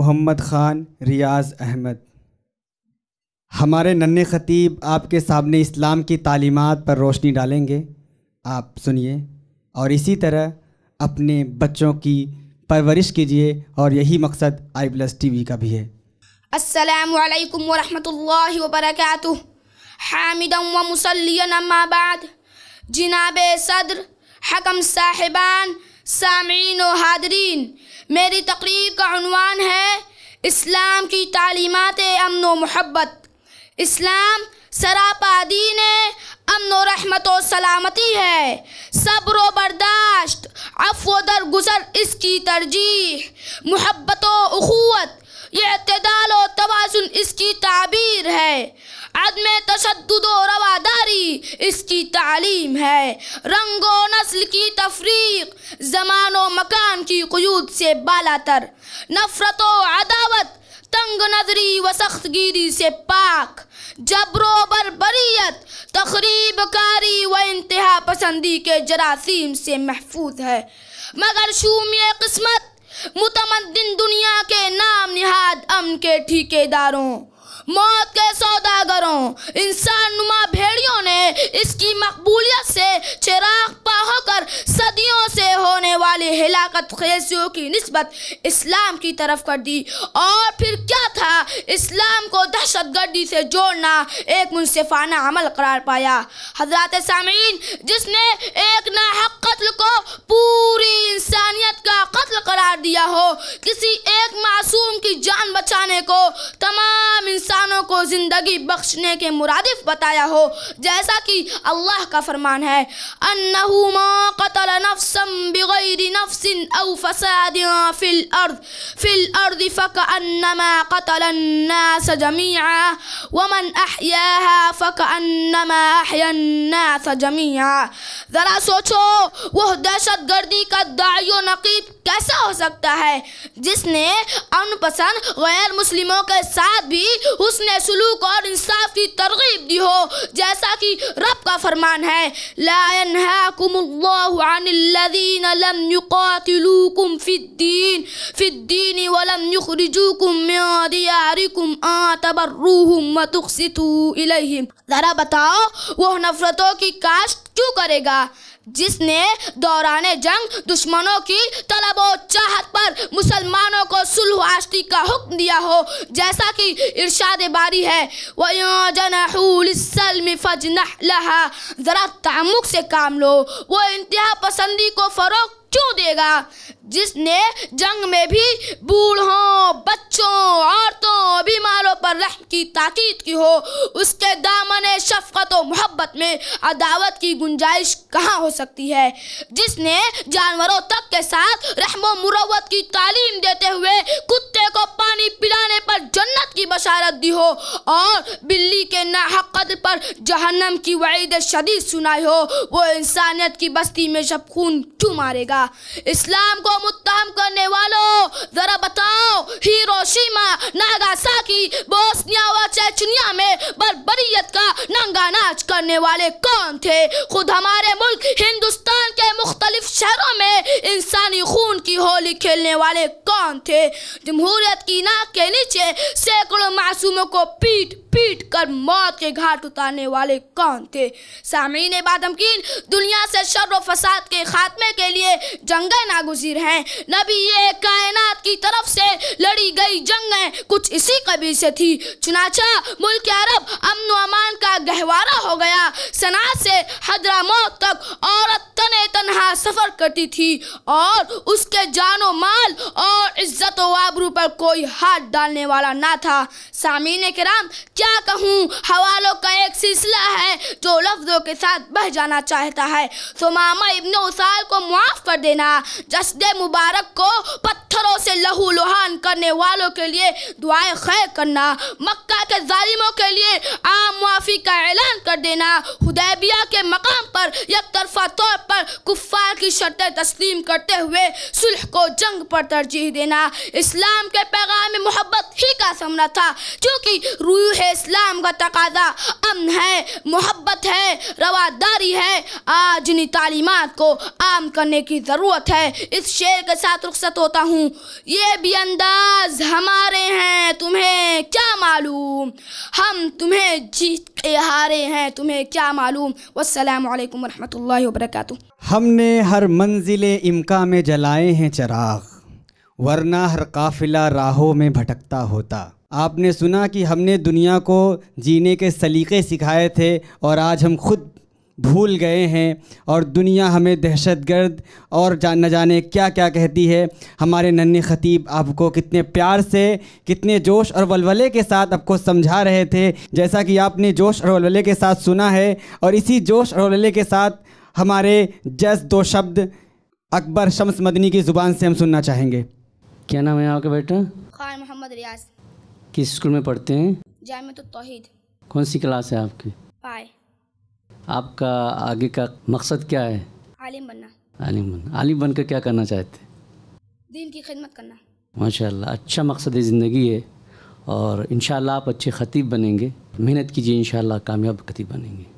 मोहम्मद ख़ान रियाज अहमद हमारे नन्हे ख़तीब आपके सामने इस्लाम की तालीमात पर रोशनी डालेंगे आप सुनिए और इसी तरह अपने बच्चों की परवरिश कीजिए और यही मकसद आई प्लस टी का भी है असलकम वरहमल वबरक हामिदम व मुसलिन अम्माबाद जिनाब सदर हकम साहिबान सामीन व हादरीन मेरी तकरीर का अनवान है इस्लाम की तालीमत अमन व महब्बत इस्लाम सरापा दीन अमन व रहमत व सलामती है सब्र बर्दाश्त अफ व इसकी तरजीह महब्बत व अखूत यह अतदाल तोज़ुन इसकी ताबीर है में तशद और रवादारी इसकी तालीम है रंगो नस्ल की तफरीक जमानो मकान की कयूद से बालातर नफरत व अदावत तंग नजरी व सख्त गिरी से पाक जबरो बरबरीत तकरीब कारी व इंतहा पसंदी के जरासीम से महफूज है मगर शूमिय किस्मत मुतमदिन दुनिया के नाम निहाद अमन के ठेकेदारों मौत के सौदागरों इंसान नुमा भेड़ियों ने इसकी मकबूलियत से चिराग पा होकर सदियों से होने वाली हिलाकत खेसियों की नस्बत इस्लाम की तरफ कर दी और फिर क्या था इस्लाम दहशतगर्दी से जोड़ना एक मुनसिफाना अमल करार पाया हजरत सामीन जिसने एक नाहक कत्ल को पूरी इंसानियत का कत्ल करार दिया हो किसी एक मासूम की जान बचाने को तमाम इंसानों को ज़िंदगी बख्शने के मुरादिफ बताया हो जैसा कि अल्लाह का फरमान है अन्नहु मा कतल नफ्स بغير نفس أو فساد في الأرض في الأرض فكأنما قتل الناس جميعا ومن أحياها فكأنما أحيا الناس جميعا ذرا سوچو وہ گردی کا داعی و نقیب کیسا ہو سکتا ہے جس نے ان پسند غیر مسلموں کے ساتھ بھی اس نے سلوک اور انصاف کی ترغیب دی ہو جیسا کہ رب کا فرمان ہے لا ينهاكم الله عن الذي الذين لم يقاتلوكم في الدين في الدين ولم يخرجوكم من دياركم أن آه، تبروهم وتقسطوا إليهم ذرا بتاؤ آه، وہ نفرتوں کی کاشت کیوں کرے گا जिसने दौरान जंग दुश्मनों की तलब और चाहत पर मुसलमानों को सुलह आश्ती का हुक्म दिया हो जैसा कि इरशाद बारी है ज़रा तमुक से काम लो वो इंतहा पसंदी को फरोख क्यों देगा जिसने जंग में भी बूढ़ों बच्चों औरतों बीमारों पर रहम की ताकीद की हो उसके दामन शफकत और मोहब्बत में अदावत की गुंजाइश कहाँ हो सकती है जिसने जानवरों तक के साथ रहम मुरवत की तालीम देते हुए कुत्ते बशारत दी हो और बिल्ली के नाहकत पर जहन्नम की वईद शदीद सुनाई हो वो इंसानियत की बस्ती में जब खून क्यों मारेगा इस्लाम को मुत्तहम करने वालों ज़रा बताओ हिरोशिमा नागासाकी बोस्निया व चेचनिया में बरबरीत का नंगा नाच करने वाले कौन थे खुद हमारे मुल्क हिंदुस्तान शहरों में इंसानी खून की होली खेलने वाले कौन थे जमहूरियत की नाक के नीचे सैकड़ों मासूमों को पीट पीट कर मौत के घाट उतारने वाले कौन थे सामीन बादमकीन दुनिया से शर व फसाद के खात्मे के लिए जंग नागुजीर हैं नबी ये कायनात की तरफ से लड़ी गई जंगें कुछ इसी कबीर से थी चुनाचा मुल्क अरब अमन अमान का गहवारा हो गया सना से हजरा मौत तक औरत तने तनहा सफर प्यार करती थी और उसके जानो मान तो वाबरू पर कोई हाथ डालने वाला ना था सामीन कराम क्या कहूँ हवालों का एक सिलसिला है जो लफ्ज़ों के साथ बह जाना चाहता है तो मामा इबन उसाल को मुआफ़ कर देना जसद मुबारक को पत्थरों से लहू लुहान करने वालों के लिए दुआएं खैर करना मक्का के जालिमों के लिए आम मुआफ़ी का ऐलान कर देना हुदैबिया के मकाम पर एक तरफा तौर पर कुफ़ार की शर्तें तस्लीम करते हुए सुलह को जंग पर तरजीह देना इस्लाम के पैगाम में मोहब्बत ही का सामना था क्योंकि रूह इस्लाम का तकाजा अमन है मोहब्बत है रवादारी है आज इन तालीमत को आम करने की ज़रूरत है इस शेर के साथ रुख्सत होता हूँ ये भी अंदाज हमारे हैं तुम्हें क्या मालूम हम तुम्हें जीत के हारे हैं तुम्हें क्या मालूम वालेकुम वरहमल वर्क हमने हर मंजिल इमका में जलाए हैं चराग़ वरना हर काफिला राहों में भटकता होता आपने सुना कि हमने दुनिया को जीने के सलीके सिखाए थे और आज हम खुद भूल गए हैं और दुनिया हमें दहशतगर्द और जान न जाने क्या क्या कहती है हमारे नन्हे ख़तीब आपको कितने प्यार से कितने जोश और वलवले के साथ आपको समझा रहे थे जैसा कि आपने जोश और वलवले के साथ सुना है और इसी जोश और वलवले के साथ हमारे जस दो शब्द अकबर शम्स मदनी की ज़ुबान से हम सुनना चाहेंगे क्या नाम है आपका बेटा खान मोहम्मद रियाज किस स्कूल में पढ़ते हैं जाम तो तोहिद कौन सी क्लास है आपकी पाए आपका आगे का मकसद क्या है आलिम बनना आलिम बनना आलिम बनकर क्या करना चाहते हैं दीन की खिदमत करना माशाल्लाह अच्छा मकसद ज़िंदगी है और इनशाला आप अच्छे खतीब बनेंगे मेहनत कीजिए इन कामयाब खतीब बनेंगे